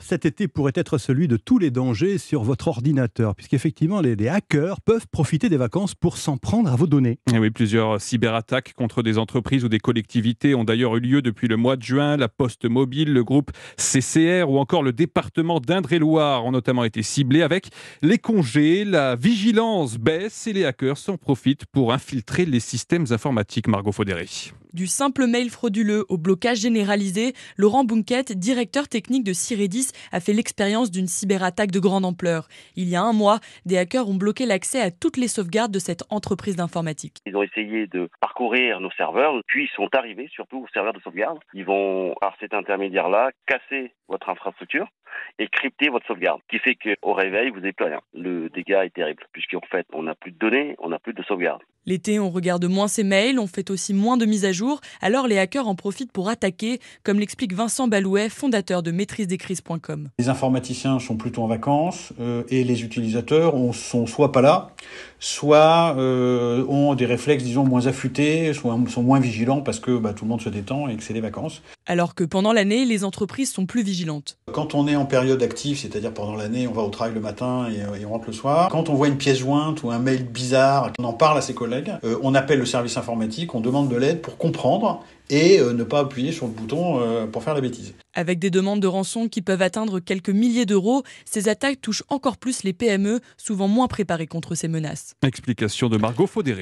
cet été pourrait être celui de tous les dangers sur votre ordinateur, puisqu'effectivement, les, les hackers peuvent profiter des vacances pour s'en prendre à vos données. Eh oui, plusieurs cyberattaques contre des entreprises ou des collectivités ont d'ailleurs eu lieu depuis le mois de juin. La Poste Mobile, le groupe CCR ou encore le département d'Indre-et-Loire ont notamment été ciblés avec les congés, la vigilance baisse et les hackers s'en profitent pour infiltrer les systèmes informatiques. Margot Faudéry. » Du simple mail frauduleux au blocage généralisé, Laurent Bunket, directeur technique de Ciredis, a fait l'expérience d'une cyberattaque de grande ampleur. Il y a un mois, des hackers ont bloqué l'accès à toutes les sauvegardes de cette entreprise d'informatique. Ils ont essayé de parcourir nos serveurs, puis ils sont arrivés surtout aux serveurs de sauvegarde. Ils vont, par cet intermédiaire-là, casser votre infrastructure et crypter votre sauvegarde, qui fait qu'au réveil, vous n'avez plus rien. Le dégât est terrible, puisqu'en fait, on n'a plus de données, on n'a plus de sauvegarde. L'été, on regarde moins ses mails, on fait aussi moins de mises à jour, alors les hackers en profitent pour attaquer, comme l'explique Vincent Balouet, fondateur de crises.com. Les informaticiens sont plutôt en vacances euh, et les utilisateurs on, sont soit pas là, soit euh, ont des réflexes, disons, moins affûtés, soit sont moins vigilants parce que bah, tout le monde se détend et que c'est les vacances. Alors que pendant l'année, les entreprises sont plus vigilantes. Quand on est en période active, c'est-à-dire pendant l'année, on va au travail le matin et, on rentre le soir, quand on voit une pièce jointe ou un mail bizarre, on en parle à ses collègues, euh, on appelle le service informatique, on demande de l'aide pour comprendre et euh, ne pas appuyer sur le bouton euh, pour faire la bêtise. Avec des demandes de rançon qui peuvent atteindre quelques milliers d'euros, ces attaques touchent encore plus les PME, souvent moins préparées contre ces menaces. Explication de Margot Faudéré.